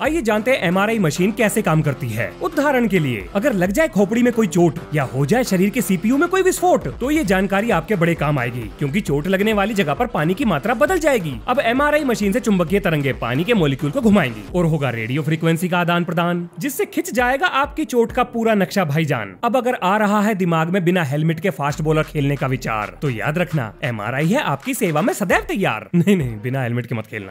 आइए जानते हैं एमआरआई मशीन कैसे काम करती है उदाहरण के लिए अगर लग जाए खोपड़ी में कोई चोट या हो जाए शरीर के सीपीयू में कोई विस्फोट तो ये जानकारी आपके बड़े काम आएगी क्योंकि चोट लगने वाली जगह पर पानी की मात्रा बदल जाएगी अब एमआरआई मशीन से चुंबकीय तरंगे पानी के मोलिक्यूल को घुमाएंगी और होगा रेडियो फ्रिक्वेंसी का आदान प्रदान जिससे खिंच जाएगा आपकी चोट का पूरा नक्शा भाई जान अब अगर आ रहा है दिमाग में बिना हेलमेट के फास्ट बॉलर खेलने का विचार तो याद रखना एम है आपकी सेवा में सदैव तैयार नहीं नहीं बिना हेलमेट के मत खेलना